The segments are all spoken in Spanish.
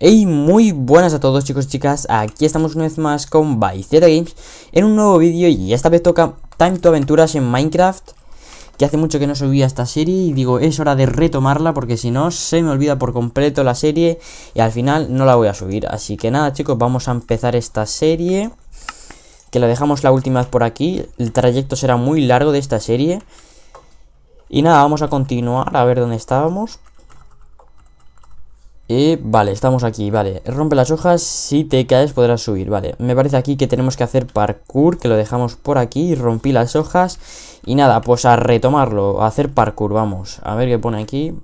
Hey, muy buenas a todos chicos y chicas, aquí estamos una vez más con Byzeta Games en un nuevo vídeo y esta vez toca Time to Aventuras en Minecraft que hace mucho que no subía esta serie y digo, es hora de retomarla porque si no se me olvida por completo la serie y al final no la voy a subir. Así que nada chicos, vamos a empezar esta serie que la dejamos la última vez por aquí, el trayecto será muy largo de esta serie y nada, vamos a continuar a ver dónde estábamos vale, estamos aquí, vale. Rompe las hojas, si te caes podrás subir, vale. Me parece aquí que tenemos que hacer parkour, que lo dejamos por aquí, rompí las hojas. Y nada, pues a retomarlo, a hacer parkour, vamos. A ver qué pone aquí.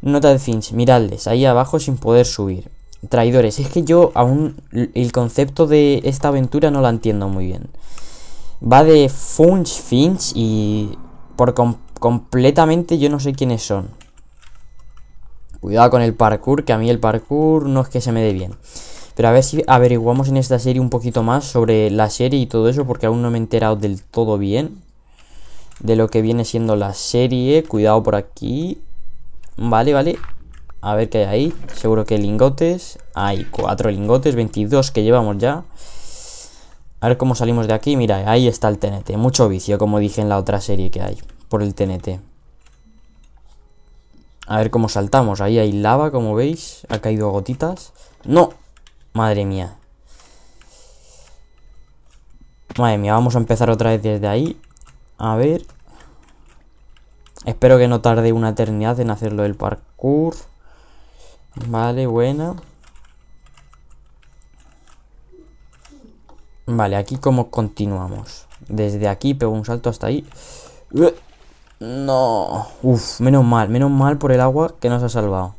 Nota de Finch, miradles, ahí abajo sin poder subir. Traidores, es que yo aún el concepto de esta aventura no la entiendo muy bien. Va de Funch, Finch y por completamente yo no sé quiénes son. Cuidado con el parkour, que a mí el parkour no es que se me dé bien. Pero a ver si averiguamos en esta serie un poquito más sobre la serie y todo eso, porque aún no me he enterado del todo bien de lo que viene siendo la serie. Cuidado por aquí. Vale, vale. A ver qué hay ahí. Seguro que lingotes. Hay cuatro lingotes, 22 que llevamos ya. A ver cómo salimos de aquí. Mira, ahí está el TNT. Mucho vicio, como dije en la otra serie que hay. Por el TNT. A ver cómo saltamos. Ahí hay lava, como veis. Ha caído gotitas. ¡No! Madre mía. Madre mía, vamos a empezar otra vez desde ahí. A ver. Espero que no tarde una eternidad en hacerlo el parkour. Vale, buena. Vale, aquí como continuamos. Desde aquí pego un salto hasta ahí. No. Uf, menos mal, menos mal por el agua que nos ha salvado.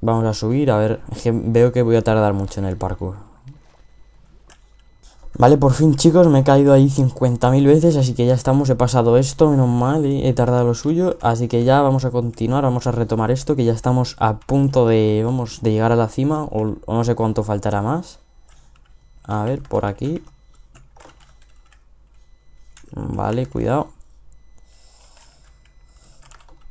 Vamos a subir, a ver. veo que voy a tardar mucho en el parkour. Vale, por fin, chicos, me he caído ahí 50.000 veces, así que ya estamos, he pasado esto, menos mal, y he tardado lo suyo, así que ya vamos a continuar, vamos a retomar esto, que ya estamos a punto de, vamos, de llegar a la cima, o no sé cuánto faltará más. A ver, por aquí, Vale, cuidado.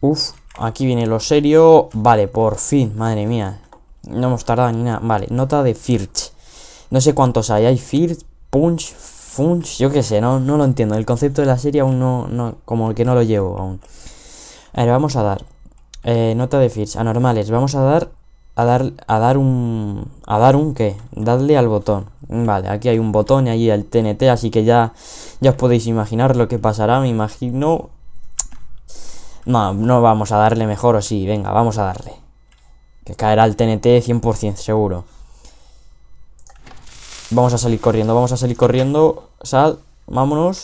Uf, aquí viene lo serio. Vale, por fin, madre mía. No hemos tardado ni nada. Vale, nota de Firch. No sé cuántos hay. Hay Firch, Punch, Funch. Yo qué sé, no, no lo entiendo. El concepto de la serie aún no, Como el que no lo llevo aún. A ver, vamos a dar. Eh, nota de Firch. Anormales. Vamos a dar a dar, a dar un... ¿A dar un qué? Dadle al botón. Vale, aquí hay un botón y allí el TNT, así que ya, ya os podéis imaginar lo que pasará, me imagino... No, no vamos a darle mejor, o sí, venga, vamos a darle. Que caerá el TNT 100% seguro. Vamos a salir corriendo, vamos a salir corriendo. Sal, vámonos.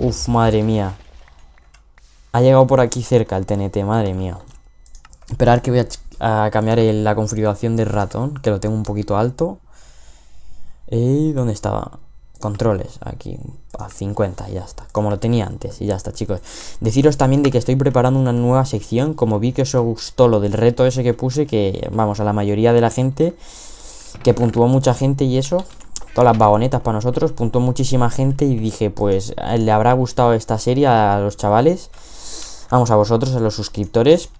Uf, madre mía. Ha llegado por aquí cerca el TNT, madre mía. Esperar que voy a a cambiar la configuración del ratón, que lo tengo un poquito alto. ¿Y dónde estaba? Controles, aquí, a 50, ya está. Como lo tenía antes, y ya está, chicos. Deciros también de que estoy preparando una nueva sección, como vi que os gustó lo del reto ese que puse, que, vamos, a la mayoría de la gente, que puntuó mucha gente y eso, todas las vagonetas para nosotros, puntuó muchísima gente y dije, pues, eh, le habrá gustado esta serie a los chavales, vamos, a vosotros, a los suscriptores,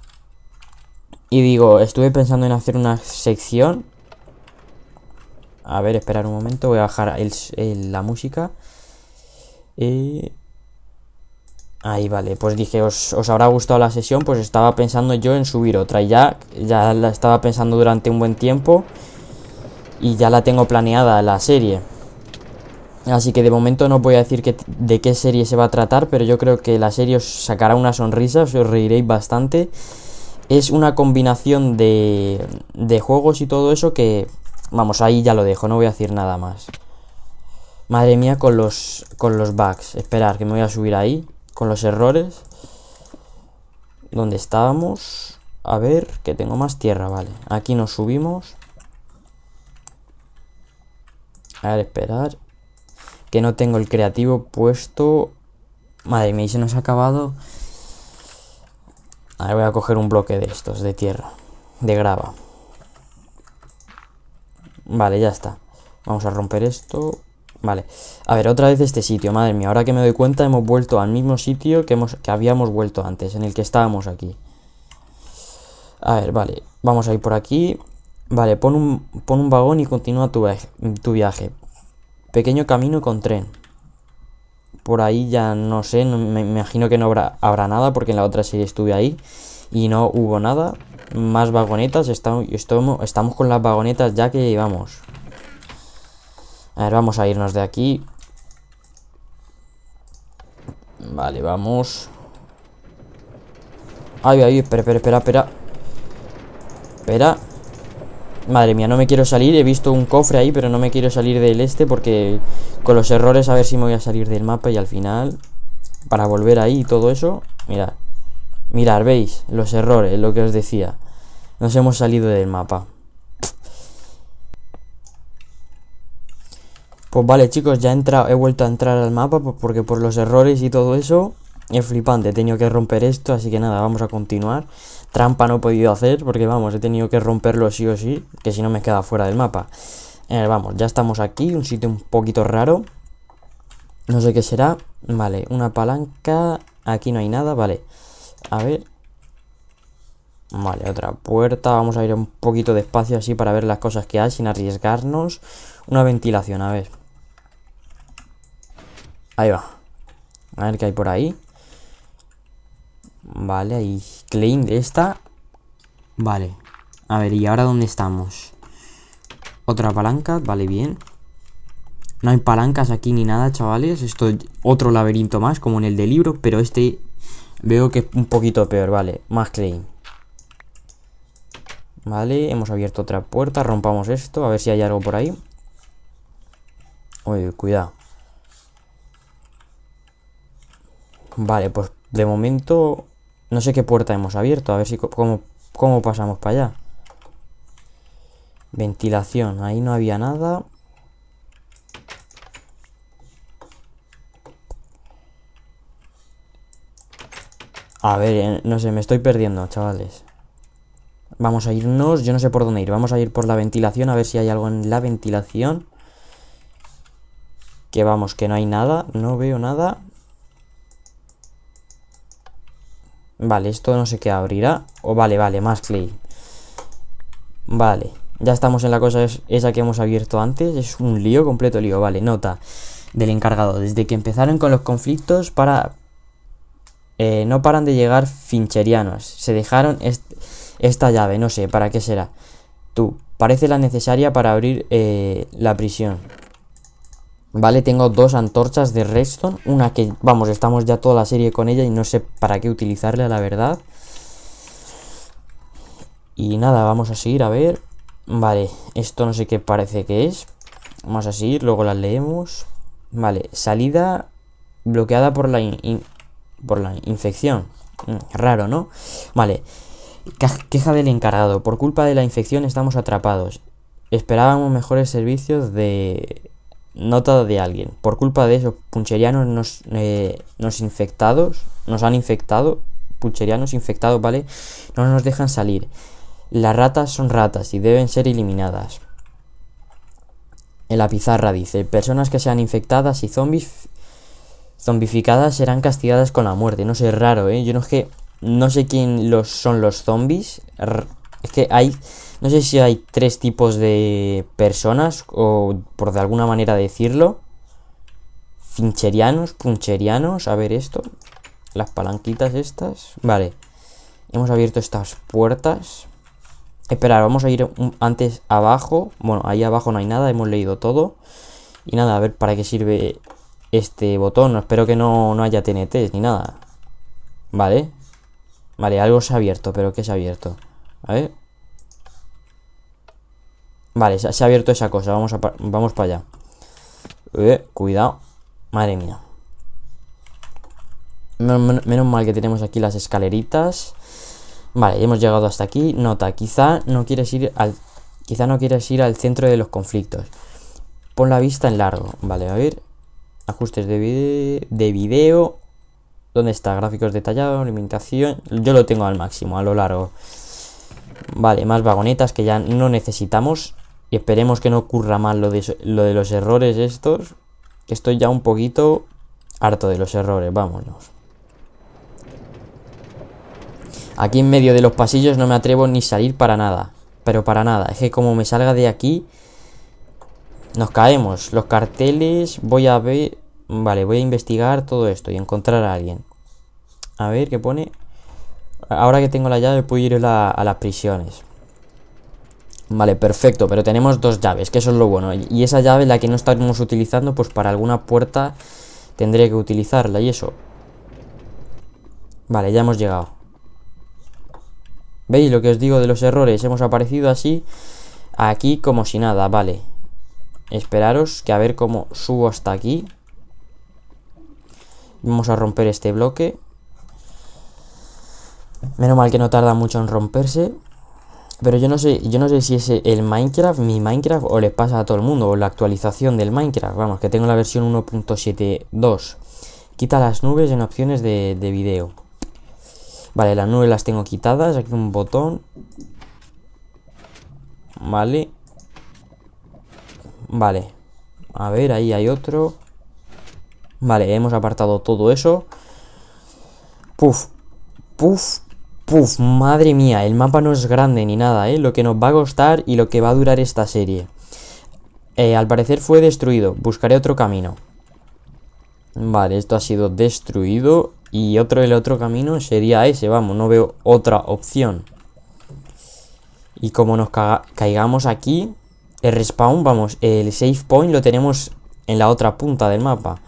y digo, estuve pensando en hacer una sección. A ver, esperar un momento. Voy a bajar la música. ahí, vale. Pues dije, os, habrá gustado la sesión. Pues estaba pensando yo en subir otra. Y ya, ya la estaba pensando durante un buen tiempo. Y ya la tengo planeada la serie. Así que de momento no voy a decir de qué serie se va a tratar. Pero yo creo que la serie os sacará una sonrisa. Os reiréis bastante es una combinación de, juegos y todo eso que, vamos, ahí ya lo dejo, no voy a decir nada más. Madre mía con los, con los bugs. Esperar, que me voy a subir ahí, con los errores. ¿Dónde estábamos? A ver, que tengo más tierra, vale. Aquí nos subimos. A ver, esperar. Que no tengo el creativo puesto. Madre mía, se nos ha acabado voy a coger un bloque de estos, de tierra, de grava. Vale, ya está. Vamos a romper esto. Vale. A ver, otra vez este sitio, madre mía. Ahora que me doy cuenta, hemos vuelto al mismo sitio que, hemos, que habíamos vuelto antes, en el que estábamos aquí. A ver, vale. Vamos a ir por aquí. Vale, pon un, pon un vagón y continúa tu, tu viaje. Pequeño camino con tren por ahí ya no sé, me imagino que no habrá, habrá nada porque en la otra serie estuve ahí y no hubo nada. Más vagonetas, estamos, con las vagonetas ya que llevamos A ver, vamos a irnos de aquí. Vale, vamos. Ay, ay, espera, espera, espera. Espera. Madre mía, no me quiero salir, he visto un cofre ahí, pero no me quiero salir del este porque con los errores a ver si me voy a salir del mapa y al final, para volver ahí y todo eso, mirad, mirad, veis, los errores, lo que os decía, nos hemos salido del mapa. Pues vale chicos, ya he, entrado, he vuelto a entrar al mapa pues, porque por los errores y todo eso es flipante, he tenido que romper esto, así que nada, vamos a continuar. Trampa no he podido hacer porque, vamos, he tenido que romperlo sí o sí, que si no me queda fuera del mapa. Eh, vamos, ya estamos aquí, un sitio un poquito raro. No sé qué será. Vale, una palanca. Aquí no hay nada, vale. A ver. Vale, otra puerta. Vamos a ir un poquito despacio así para ver las cosas que hay sin arriesgarnos. Una ventilación, a ver. Ahí va. A ver qué hay por ahí. Vale, ahí claim de esta. Vale. A ver, ¿y ahora dónde estamos? Otra palanca, vale, bien. No hay palancas aquí ni nada, chavales. Esto es otro laberinto más, como en el de libro, pero este veo que es un poquito peor, vale. Más claim. Vale, hemos abierto otra puerta, rompamos esto, a ver si hay algo por ahí. Uy, cuidado. Vale, pues de momento no sé qué puerta hemos abierto, a ver si cómo, cómo pasamos para allá. Ventilación, ahí no había nada. A ver, eh, no sé, me estoy perdiendo, chavales. Vamos a irnos, yo no sé por dónde ir. Vamos a ir por la ventilación, a ver si hay algo en la ventilación. Que vamos, que no hay nada, no veo nada. Vale, esto no sé qué abrirá. O vale, vale, más clay. Vale, ya estamos en la cosa esa que hemos abierto antes. Es un lío, completo lío. Vale, nota del encargado. Desde que empezaron con los conflictos para... Eh, no paran de llegar fincherianos. Se dejaron esta llave, no sé, ¿para qué será? Tú, parece la necesaria para abrir eh, la prisión. Vale, tengo dos antorchas de redstone. Una que, vamos, estamos ya toda la serie con ella y no sé para qué utilizarla, la verdad. Y nada, vamos a seguir a ver. Vale, esto no sé qué parece que es. Vamos a seguir, luego las leemos. Vale, salida bloqueada por la, por la infección. Mm, raro, ¿no? Vale, queja del encargado. Por culpa de la infección estamos atrapados. Esperábamos mejores servicios de Nota de alguien. Por culpa de eso, puncherianos nos, eh, nos infectados, nos han infectado, puncherianos infectados, ¿vale? No nos dejan salir. Las ratas son ratas y deben ser eliminadas. En la pizarra dice, personas que sean infectadas y zombies zombificadas serán castigadas con la muerte. No sé, es raro, ¿eh? Yo no es que no sé quién los son los zombies. Es que hay no sé si hay tres tipos de personas, o por de alguna manera decirlo. Fincherianos, puncherianos, a ver esto. Las palanquitas estas. Vale. Hemos abierto estas puertas. Esperar, vamos a ir antes abajo. Bueno, ahí abajo no hay nada, hemos leído todo. Y nada, a ver para qué sirve este botón. Espero que no, no haya TNTs ni nada. Vale. Vale, algo se ha abierto, pero ¿qué se ha abierto? A ver. Vale, se, ha abierto esa cosa. Vamos, vamos para allá. Eh, cuidado. Madre mía. Menos, mal que tenemos aquí las escaleritas. Vale, hemos llegado hasta aquí. Nota, quizá no quieres ir al. Quizá no quieres ir al centro de los conflictos. Pon la vista en largo. Vale, a ver. Ajustes de, de video. ¿Dónde está? Gráficos detallados, Alimentación Yo lo tengo al máximo, a lo largo. Vale, más vagonetas que ya no necesitamos. Y esperemos que no ocurra mal lo de, los errores estos. Que estoy ya un poquito harto de los errores, vámonos. Aquí en medio de los pasillos no me atrevo ni salir para nada. Pero para nada. Es que como me salga de aquí... Nos caemos. Los carteles... Voy a ver... Vale, voy a investigar todo esto y encontrar a alguien. A ver, ¿qué pone? Ahora que tengo la llave puedo ir a las prisiones. Vale, perfecto, pero tenemos dos llaves, que eso es lo bueno. Y esa llave, la que no estamos utilizando, pues para alguna puerta tendría que utilizarla y eso. Vale, ya hemos llegado. ¿Veis lo que os digo de los errores? Hemos aparecido así, aquí como si nada, vale. Esperaros que a ver cómo subo hasta aquí. Vamos a romper este bloque. Menos mal que no tarda mucho en romperse. Pero yo no sé, yo no sé si es el Minecraft, mi Minecraft, o les pasa a todo el mundo, o la actualización del Minecraft. Vamos, que tengo la versión 1.72. Quita las nubes en opciones de, de video. Vale, las nubes las tengo quitadas. Aquí un botón. Vale. Vale. A ver, ahí hay otro. Vale, hemos apartado todo eso. Puf. Puf. Puf, madre mía, el mapa no es grande ni nada, ¿eh? Lo que nos va a costar y lo que va a durar esta serie. Eh, al parecer fue destruido, buscaré otro camino. Vale, esto ha sido destruido y otro el otro camino sería ese, vamos, no veo otra opción. Y como nos caigamos aquí, el respawn, vamos, el save point lo tenemos en la otra punta del mapa.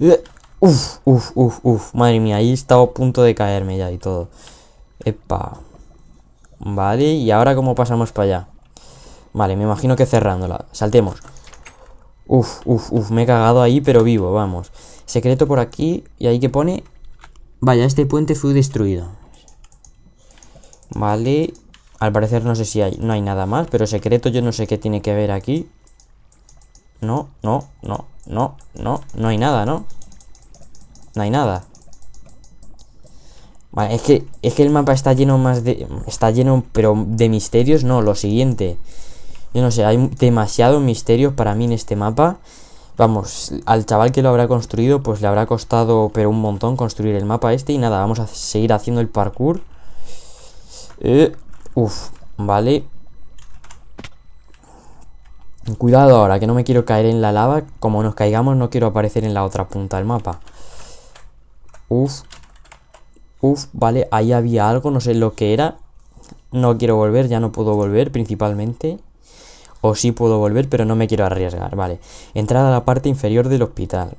Eh, uf, uf, uf, uf, madre mía, ahí estaba a punto de caerme ya y todo. Epa. Vale, y ahora cómo pasamos para allá. Vale, me imagino que cerrándola. Saltemos. Uf, uf, uf, me he cagado ahí, pero vivo, vamos. Secreto por aquí, y ahí que pone... Vaya, este puente fue destruido. Vale, al parecer no sé si hay, no hay nada más, pero secreto yo no sé qué tiene que ver aquí. No, no, no, no, no, no hay nada, ¿no? No hay nada es que, el mapa está lleno más de... Está lleno, pero de misterios, no, lo siguiente. Yo no sé, hay demasiado misterios para mí en este mapa. Vamos, al chaval que lo habrá construido, pues le habrá costado, pero un montón, construir el mapa este. Y nada, vamos a seguir haciendo el parkour. Eh, uf, vale. Cuidado ahora, que no me quiero caer en la lava. Como nos caigamos, no quiero aparecer en la otra punta del mapa. Uf, Uf, vale, ahí había algo, no sé lo que era. No quiero volver, ya no puedo volver principalmente. O sí puedo volver, pero no me quiero arriesgar, vale. Entrada a la parte inferior del hospital.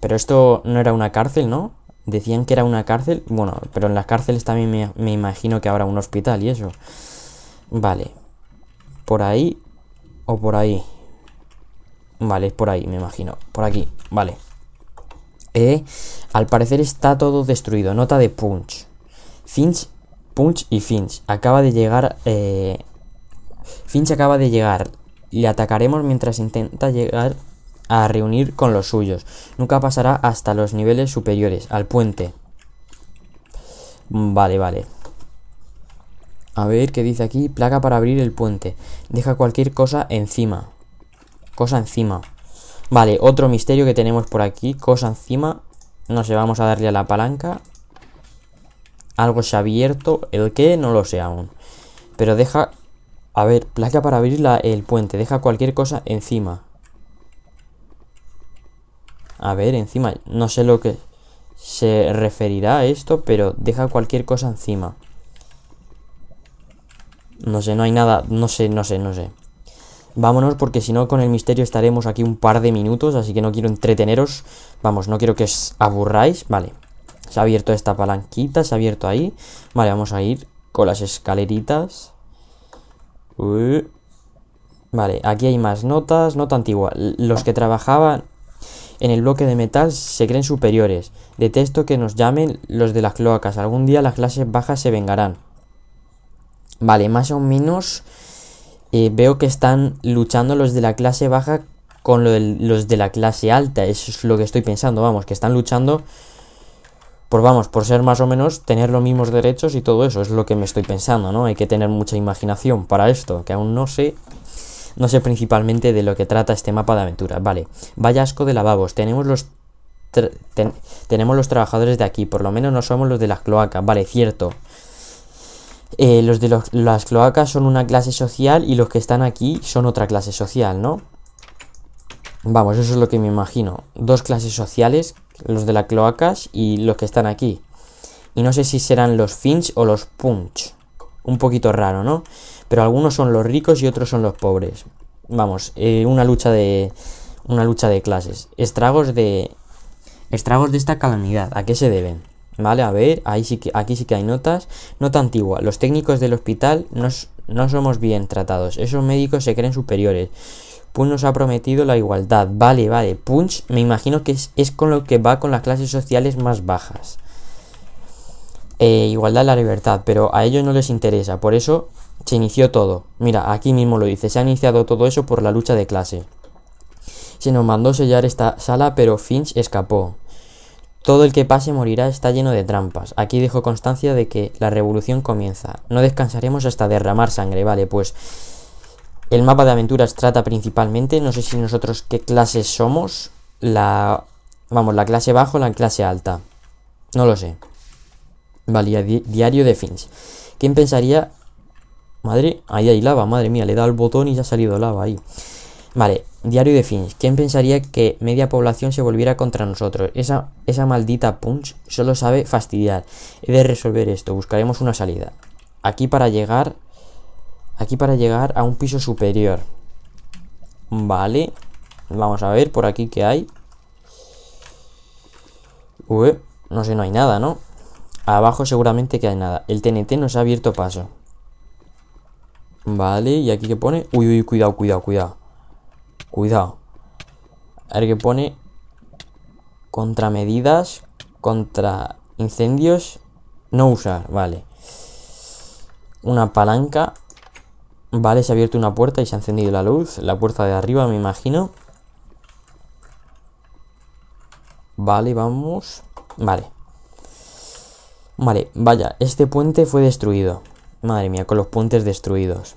Pero esto no era una cárcel, ¿no? Decían que era una cárcel. Bueno, pero en las cárceles también me, me imagino que habrá un hospital y eso. Vale. Por ahí o por ahí. Vale, es por ahí, me imagino. Por aquí, vale. E, al parecer está todo destruido. Nota de Punch. Finch, Punch y Finch. Acaba de llegar. Eh, Finch acaba de llegar. Le atacaremos mientras intenta llegar a reunir con los suyos. Nunca pasará hasta los niveles superiores, al puente. Vale, vale. A ver qué dice aquí. Placa para abrir el puente. Deja cualquier cosa encima. Cosa encima. Vale, otro misterio que tenemos por aquí. Cosa encima. No sé, vamos a darle a la palanca. Algo se ha abierto. ¿El qué? No lo sé aún. Pero deja... A ver, placa para abrir el puente. Deja cualquier cosa encima. A ver, encima. No sé lo que se referirá a esto, pero deja cualquier cosa encima. No sé, no hay nada. No sé, no sé, no sé. Vámonos porque si no con el misterio estaremos aquí un par de minutos, así que no quiero entreteneros. Vamos, no quiero que os aburráis. Vale, se ha abierto esta palanquita, se ha abierto ahí. Vale, vamos a ir con las escaleritas. Vale, aquí hay más notas, nota antigua. Los que trabajaban en el bloque de metal se creen superiores. Detesto que nos llamen los de las cloacas. Algún día las clases bajas se vengarán. Vale, más o menos veo que están luchando los de la clase baja con los de la clase alta. Eso es lo que estoy pensando, vamos, que están luchando por, vamos, por ser más o menos, tener los mismos derechos y todo eso. Es lo que me estoy pensando, ¿no? Hay que tener mucha imaginación para esto, que aún no sé... No sé principalmente de lo que trata este mapa de aventuras. Vale, vaya asco de lavabos. Tenemos los tenemos los trabajadores de aquí, por lo menos no somos los de las cloacas, vale, cierto. Eh, los de las cloacas son una clase social y los que están aquí son otra clase social, ¿no? Vamos, eso es lo que me imagino. Dos clases sociales, los de las cloacas y los que están aquí. Y no sé si serán los Finch o los Punch. Un poquito raro, ¿no? Pero algunos son los ricos y otros son los pobres. Vamos, eh, una lucha de. Una lucha de clases. Estragos de. Estragos de esta calamidad. ¿A qué se deben? Vale, a ver, ahí sí que, aquí sí que hay notas. Nota antigua. Los técnicos del hospital no somos bien tratados. Esos médicos se creen superiores. Punch nos ha prometido la igualdad. Vale, vale. Punch me imagino que es, con lo que va con las clases sociales más bajas. Eh, igualdad la libertad, pero a ellos no les interesa. Por eso se inició todo. Mira, aquí mismo lo dice. Se ha iniciado todo eso por la lucha de clase. Se nos mandó sellar esta sala, pero Finch escapó. Todo el que pase morirá está lleno de trampas. Aquí dejo constancia de que la revolución comienza. No descansaremos hasta derramar sangre, vale, pues... El mapa de aventuras trata principalmente, no sé si nosotros qué clases somos, la... Vamos, la clase bajo, la clase alta. No lo sé. Vale, diario de Finch. ¿Quién pensaría... Madre, ahí hay lava, madre mía, le he dado el botón y ya ha salido lava ahí. Vale, diario de Finch. ¿Quién pensaría que media población se volviera contra nosotros? Esa, esa maldita punch solo sabe fastidiar. He de resolver esto. Buscaremos una salida. Aquí para llegar... Aquí para llegar a un piso superior. Vale. Vamos a ver por aquí qué hay. Uy, no sé, no hay nada, ¿no? Abajo seguramente que hay nada. El TNT nos ha abierto paso. Vale, ¿y aquí qué pone? Uy, uy, cuidado, cuidado, cuidado. Cuidado. A ver qué pone. Contramedidas contra incendios. No usar, vale. Una palanca. Vale, se ha abierto una puerta y se ha encendido la luz. La puerta de arriba, me imagino. Vale, vamos. Vale. Vale, vaya, este puente fue destruido. Madre mía, con los puentes destruidos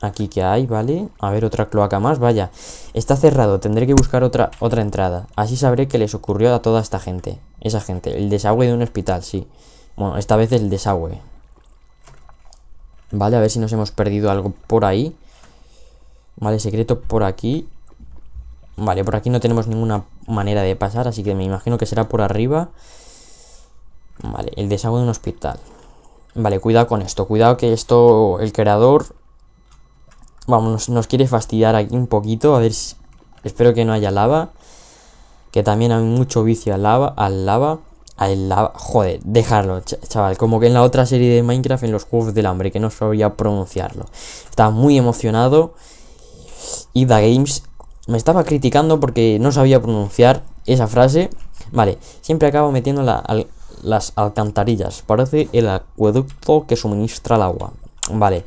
aquí que hay, ¿vale? A ver, otra cloaca más, vaya. Está cerrado, tendré que buscar otra, otra entrada. Así sabré qué les ocurrió a toda esta gente. Esa gente, el desagüe de un hospital, sí. Bueno, esta vez el desagüe. Vale, a ver si nos hemos perdido algo por ahí. Vale, secreto por aquí. Vale, por aquí no tenemos ninguna manera de pasar, así que me imagino que será por arriba. Vale, el desagüe de un hospital. Vale, cuidado con esto, cuidado que esto, el creador Vamos, nos quiere fastidiar aquí un poquito. A ver si... Espero que no haya lava. Que también hay mucho vicio al lava. Al lava. Al lava. Joder, dejarlo, chaval. Como que en la otra serie de Minecraft, en los Juegos del Hambre, que no sabía pronunciarlo. Estaba muy emocionado. Y Da Games me estaba criticando porque no sabía pronunciar esa frase. Vale, siempre acabo metiendo las alcantarillas. Parece el acueducto que suministra el agua. Vale.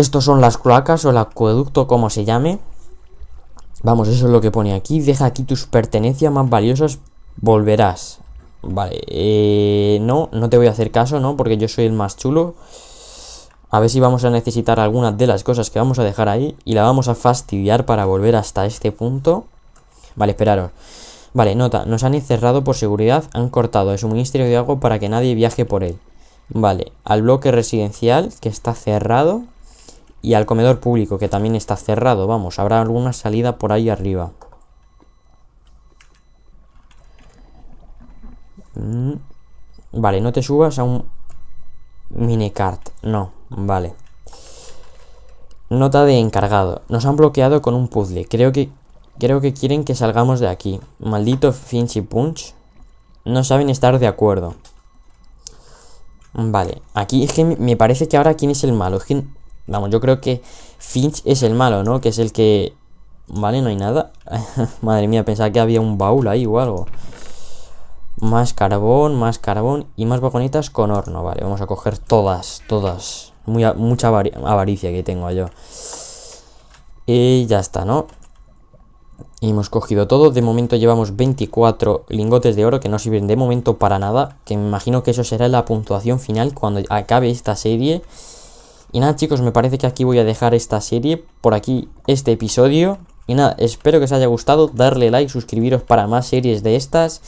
Estos son las cloacas o el acueducto, como se llame. Vamos, eso es lo que pone aquí. Deja aquí tus pertenencias más valiosas. Volverás. Vale. Eh, no, no te voy a hacer caso, ¿no? Porque yo soy el más chulo. A ver si vamos a necesitar algunas de las cosas que vamos a dejar ahí. Y la vamos a fastidiar para volver hasta este punto. Vale, esperaros. Vale, nota. Nos han encerrado por seguridad. Han cortado el suministro de agua para que nadie viaje por él. Vale. Al bloque residencial que está cerrado y al comedor público, que también está cerrado. Vamos, habrá alguna salida por ahí arriba. Mm, vale, no te subas a un Minicart. No, vale. Nota de encargado. Nos han bloqueado con un puzzle. Creo que, creo que quieren que salgamos de aquí. Maldito Finch y Punch. No saben estar de acuerdo. Vale, aquí es que me parece que ahora quién es el malo. Es que Vamos, yo creo que Finch es el malo, ¿no? Que es el que... Vale, no hay nada. Madre mía, pensaba que había un baúl ahí o algo. Más carbón, más carbón y más vagonitas con horno. Vale, vamos a coger todas, todas. Muy, mucha avaricia que tengo yo. Y ya está, ¿no? Y hemos cogido todo. De momento llevamos 24 lingotes de oro que no sirven de momento para nada. Que me imagino que eso será la puntuación final cuando acabe esta serie. Y nada chicos, me parece que aquí voy a dejar esta serie, por aquí este episodio. Y nada, espero que os haya gustado, darle like, suscribiros para más series de estas.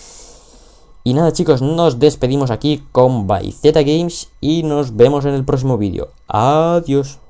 Y nada chicos, nos despedimos aquí con Z Games y nos vemos en el próximo vídeo. Adiós.